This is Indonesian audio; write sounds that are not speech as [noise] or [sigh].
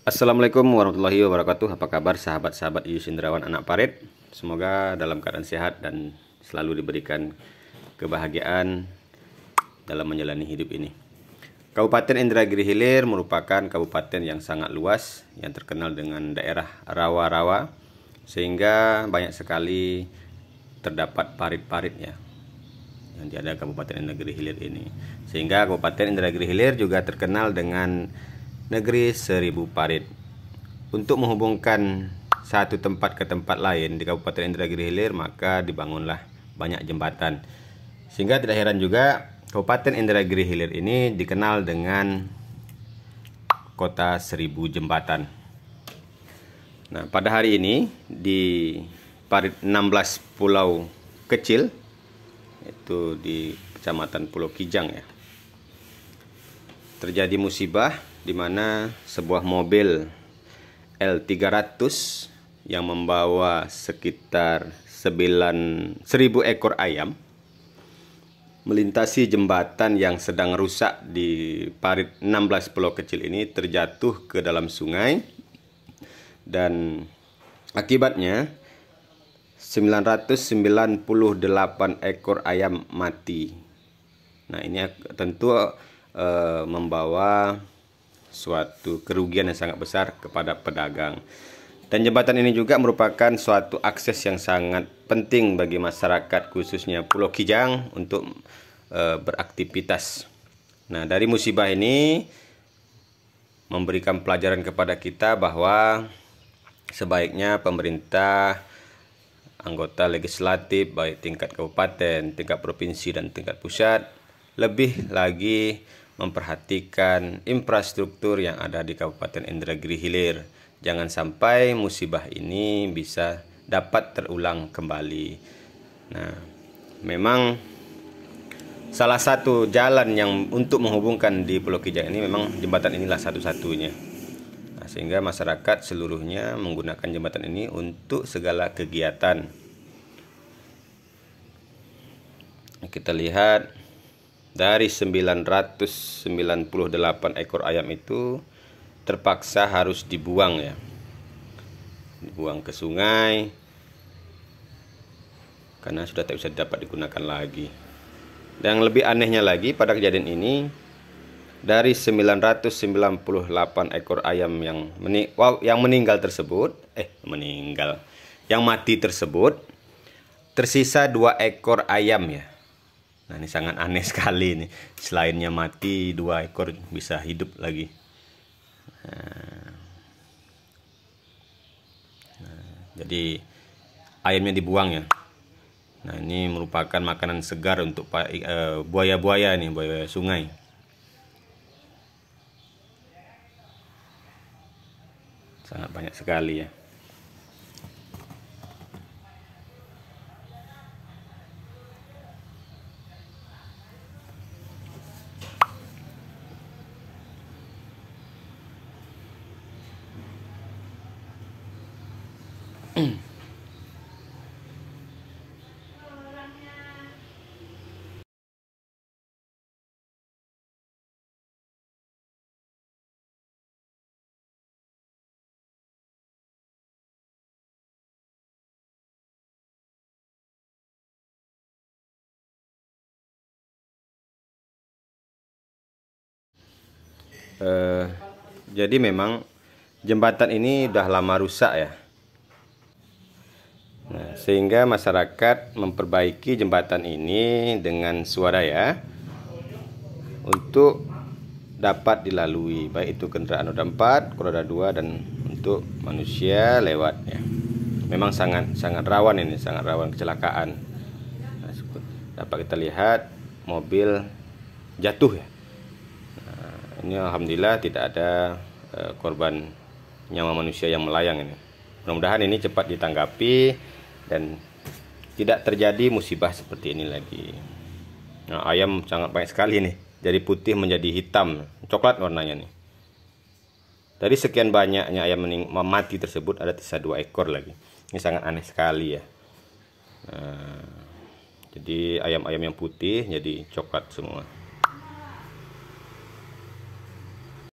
Assalamualaikum warahmatullahi wabarakatuh Apa kabar sahabat-sahabat Ius Indrawan anak parit Semoga dalam keadaan sehat dan selalu diberikan kebahagiaan dalam menjalani hidup ini Kabupaten Indragiri Hilir merupakan kabupaten yang sangat luas Yang terkenal dengan daerah rawa-rawa Sehingga banyak sekali terdapat parit-parit ya yang ada Kabupaten Indragiri Hilir ini sehingga Kabupaten Indragiri Hilir juga terkenal dengan negeri Seribu Parit. Untuk menghubungkan satu tempat ke tempat lain di Kabupaten Indragiri Hilir, maka dibangunlah banyak jembatan. Sehingga tidak heran juga Kabupaten Indragiri Hilir ini dikenal dengan kota Seribu Jembatan. Nah, pada hari ini di Parit 16 pulau kecil itu di Kecamatan Pulau Kijang ya terjadi musibah di mana sebuah mobil L300 yang membawa sekitar 1000 ekor ayam melintasi jembatan yang sedang rusak di parit 16 pulau kecil ini terjatuh ke dalam sungai dan akibatnya 998 ekor ayam mati. Nah, ini tentu e, membawa suatu kerugian yang sangat besar kepada pedagang. Dan jembatan ini juga merupakan suatu akses yang sangat penting bagi masyarakat khususnya Pulau Kijang untuk e, beraktivitas. Nah, dari musibah ini memberikan pelajaran kepada kita bahwa sebaiknya pemerintah anggota legislatif baik tingkat kabupaten, tingkat provinsi dan tingkat pusat lebih lagi memperhatikan infrastruktur yang ada di Kabupaten Indragiri Hilir. Jangan sampai musibah ini bisa dapat terulang kembali. Nah, memang salah satu jalan yang untuk menghubungkan di Pulau Kijang ini memang jembatan inilah satu-satunya. Nah, sehingga masyarakat seluruhnya menggunakan jembatan ini untuk segala kegiatan. Kita lihat dari 998 ekor ayam itu terpaksa harus dibuang ya dibuang ke sungai karena sudah tak bisa dapat digunakan lagi dan yang lebih anehnya lagi pada kejadian ini dari 998 ekor ayam yang meni wow, yang meninggal tersebut eh meninggal yang mati tersebut tersisa dua ekor ayam ya Nah ini sangat aneh [laughs] sekali ini. Selainnya mati dua ekor bisa hidup lagi. Nah, nah jadi ayamnya dibuang ya. Nah ini merupakan makanan segar untuk eh, buaya-buaya uh, nih buaya sungai. Sangat banyak sekali ya. eh, jadi memang jembatan ini sudah lama rusak ya nah, sehingga masyarakat memperbaiki jembatan ini dengan suara ya untuk dapat dilalui baik itu kendaraan roda 4, roda 2 dan untuk manusia lewat ya. Memang sangat sangat rawan ini, sangat rawan kecelakaan. Nah, dapat kita lihat mobil jatuh ya ini alhamdulillah tidak ada eh, korban nyawa manusia yang melayang ini mudah-mudahan ini cepat ditanggapi dan tidak terjadi musibah seperti ini lagi nah, ayam sangat banyak sekali nih dari putih menjadi hitam coklat warnanya nih dari sekian banyaknya ayam mati tersebut ada sisa dua ekor lagi ini sangat aneh sekali ya nah, jadi ayam-ayam yang putih jadi coklat semua